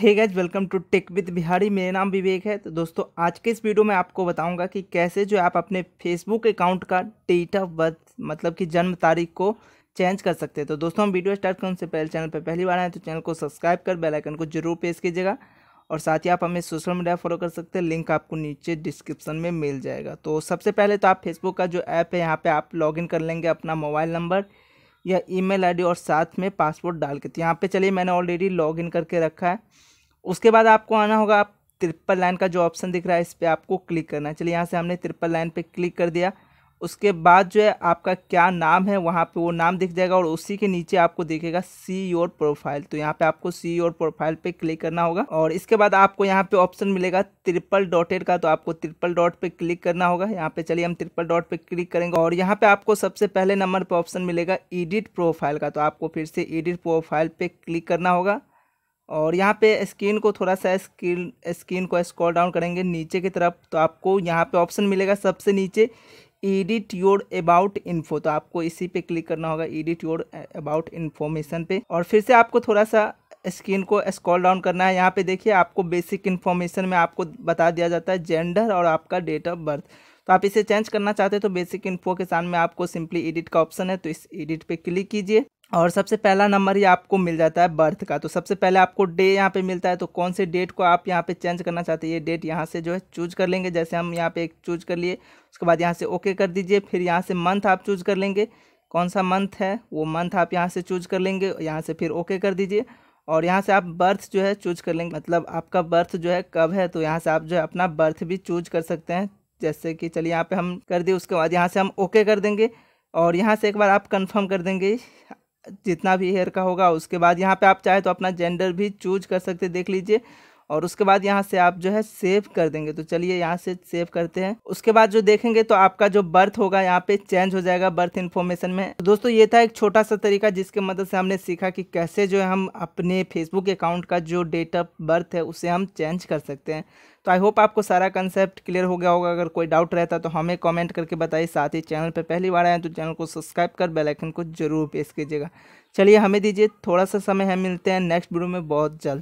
hey guys welcome to tech with Bihari मेरा नाम विवेक है तो दोस्तों आज के इस वीडियो में आपको बताऊंगा कि कैसे जो आप अपने फेसबुक अकाउंट का डेट ऑफ बर्थ मतलब कि जन्म तारीख को चेंज कर सकते हैं तो दोस्तों हम वीडियो स्टार्ट करें से पहले चैनल पर पहली बार आए तो चैनल को सब्सक्राइब कर बेलाइकन को जरूर प्रेस कीजिएगा और साथ ही आप हमें सोशल मीडिया फॉलो कर सकते हैं लिंक आपको नीचे डिस्क्रिप्शन में मिल जाएगा तो सबसे पहले तो आप फेसबुक का जो ऐप है यहाँ पर आप इन कर लेंगे अपना मोबाइल नंबर या ईमेल आईडी और साथ में पासवर्ड डाल के तो यहाँ पे चलिए मैंने ऑलरेडी लॉगिन करके रखा है उसके बाद आपको आना होगा आप ट्रिपल लाइन का जो ऑप्शन दिख रहा है इस पर आपको क्लिक करना है चलिए यहाँ से हमने ट्रिपल लाइन पर क्लिक कर दिया उसके बाद जो है आपका क्या नाम है वहाँ पे वो नाम दिख जाएगा और उसी के नीचे आपको दिखेगा सी योर प्रोफाइल तो यहाँ पे आपको सी योर प्रोफाइल पे क्लिक करना होगा और इसके बाद आपको यहाँ पे ऑप्शन मिलेगा ट्रिपल डॉटेड का तो आपको ट्रिपल डॉट पे क्लिक करना होगा यहाँ पे चलिए हम ट्रिपल डॉट पे क्लिक करेंगे और यहाँ पे आपको सबसे पहले नंबर पर ऑप्शन मिलेगा एडिट प्रोफाइल का तो आपको फिर से एडिट प्रोफाइल पर क्लिक करना होगा और यहाँ पे स्क्रीन को थोड़ा सा स्क्रीन स्क्रीन को स्क्रॉल डाउन करेंगे नीचे की तरफ तो आपको यहाँ पे ऑप्शन मिलेगा सबसे नीचे एडिट योर अबाउट इन्फो तो आपको इसी पे क्लिक करना होगा एडिट योर अबाउट इन्फॉर्मेशन पे और फिर से आपको थोड़ा सा स्क्रीन को स्क्रॉल डाउन करना है यहाँ पे देखिए आपको बेसिक इन्फॉर्मेशन में आपको बता दिया जाता है जेंडर और आपका डेट ऑफ बर्थ तो आप इसे चेंज करना चाहते हैं तो बेसिक इन्फो के सामने आपको सिंपली एडिट का ऑप्शन है तो इस एडिट पे क्लिक कीजिए और सबसे पहला नंबर ही आपको मिल जाता है बर्थ का तो सबसे पहले आपको डे यहाँ पे मिलता है तो कौन से डेट को आप यहाँ पे चेंज करना चाहते हैं ये डेट यहाँ से जो है चूज कर लेंगे जैसे हम यहाँ पे एक चूज कर लिए उसके बाद यहाँ से ओके कर दीजिए फिर यहाँ से मंथ आप चूज कर लेंगे कौन सा मंथ है वो मंथ आप यहाँ से चूज कर लेंगे यहाँ से फिर ओके कर दीजिए और यहाँ से आप बर्थ जो है चूज कर लेंगे मतलब आपका बर्थ जो है कब है तो यहाँ से आप जो है अपना बर्थ भी चूज कर सकते हैं जैसे कि चलिए यहाँ पे हम कर दिए उसके बाद यहाँ से हम ओके कर देंगे और यहाँ से एक बार आप कंफर्म कर देंगे जितना भी हेयर का होगा उसके बाद यहाँ पे आप चाहे तो अपना जेंडर भी चूज कर सकते देख लीजिए और उसके बाद यहाँ से आप जो है सेव कर देंगे तो चलिए यहाँ से सेव करते हैं उसके बाद जो देखेंगे तो आपका जो बर्थ होगा यहाँ पे चेंज हो जाएगा बर्थ इन्फॉर्मेशन में तो दोस्तों ये था एक छोटा सा तरीका जिसके मदद से हमने सीखा कि कैसे जो है हम अपने फेसबुक अकाउंट का जो डेट ऑफ बर्थ है उसे हम चेंज कर सकते हैं तो आई होप आपको सारा कंसेप्ट क्लियर हो गया होगा अगर कोई डाउट रहता तो हमें कॉमेंट करके बताइए साथ ही चैनल पर पहली बार आए तो चैनल को सब्सक्राइब कर बेलाइकन को जरूर प्रेस कीजिएगा चलिए हमें दीजिए थोड़ा सा समय है मिलते हैं नेक्स्ट वीडियो में बहुत जल्द